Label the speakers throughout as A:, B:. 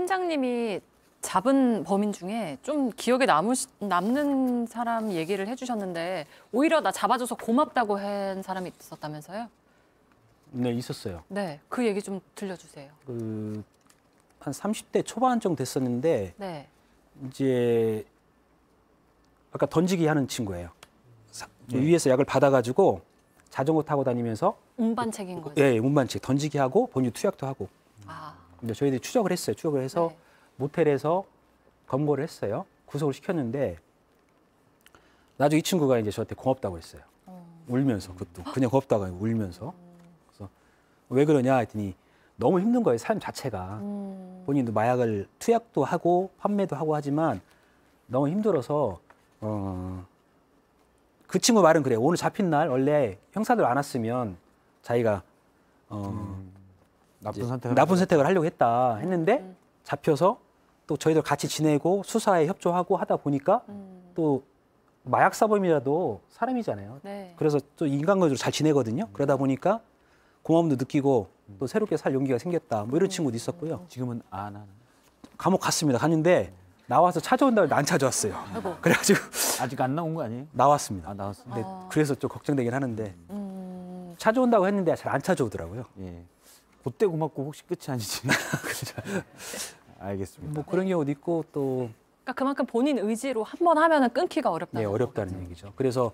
A: 팀장님이 잡은 범인 중에 좀 기억에 남으, 남는 사람 얘기를 해주셨는데 오히려 나 잡아줘서 고맙다고 한 사람이 있었다면서요? 네, 있었어요. 네, 그 얘기 좀 들려주세요. 그, 한 30대 초반 정도 됐었는데 네. 이제 아까 던지기 하는 친구예요. 네. 위에서 약을 받아가지고 자전거 타고 다니면서 운반책인 거죠? 예, 운반책 던지기 하고 본인 투약도 하고. 아. 이제 저희들이 추적을 했어요. 추적을 해서 네. 모텔에서 검거를 했어요. 구속을 시켰는데 나중에 이 친구가 이제 저한테 고맙다고 했어요. 어. 울면서 그것도 그냥 고맙다고 하고 울면서 어. 그래서 왜 그러냐 했더니 너무 힘든 거예요. 삶 자체가 음. 본인도 마약을 투약도 하고 판매도 하고 하지만 너무 힘들어서 어. 그 친구 말은 그래. 요 오늘 잡힌 날 원래 형사들 안 왔으면 자기가 어. 음. 나쁜 선택을, 나쁜 선택을 하려고 했다 했는데 잡혀서 또 저희들 같이 지내고 수사에 협조하고 하다 보니까 음. 또 마약 사범이라도 사람이잖아요. 네. 그래서 또 인간관계로 잘 지내거든요. 음. 그러다 보니까 고마움도 느끼고 또 음. 새롭게 살 용기가 생겼다. 뭐 이런 친구도 있었고요. 지금은 안 하는. 감옥 갔습니다. 갔는데 나와서 찾아온다고 안 찾아왔어요. 아이고. 그래가지고 아직 안 나온 거 아니에요? 나왔습니다. 아, 나왔어. 네, 아. 그래서 좀 걱정되긴 하는데 음... 찾아온다고 했는데 잘 안 찾아오더라고요. 예. 그때 고맙고 혹시 끝이 아니지. 알겠습니다. 뭐 그런 경우도 있고 또 그러니까 그만큼 본인 의지로 한 번 하면은 끊기가 어렵다는 네, 어렵다는 거겠죠. 얘기죠. 그래서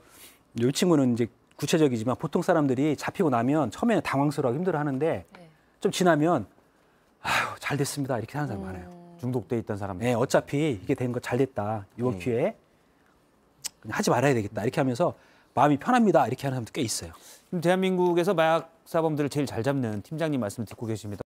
A: 이 친구는 이제 구체적이지만 보통 사람들이 잡히고 나면 처음에는 당황스러워하고 힘들어하는데 네. 좀 지나면 아유 잘 됐습니다 이렇게 하는 사람 음... 많아요. 중독돼 있던 사람. 네, 어차피 이게 된 거 잘 됐다 이번 네. 기회에 하지 말아야 되겠다 이렇게 하면서 마음이 편합니다. 이렇게 하는 사람도 꽤 있어요. 대한민국에서 마약 사범들을 제일 잘 잡는 팀장님 말씀 듣고 계십니다.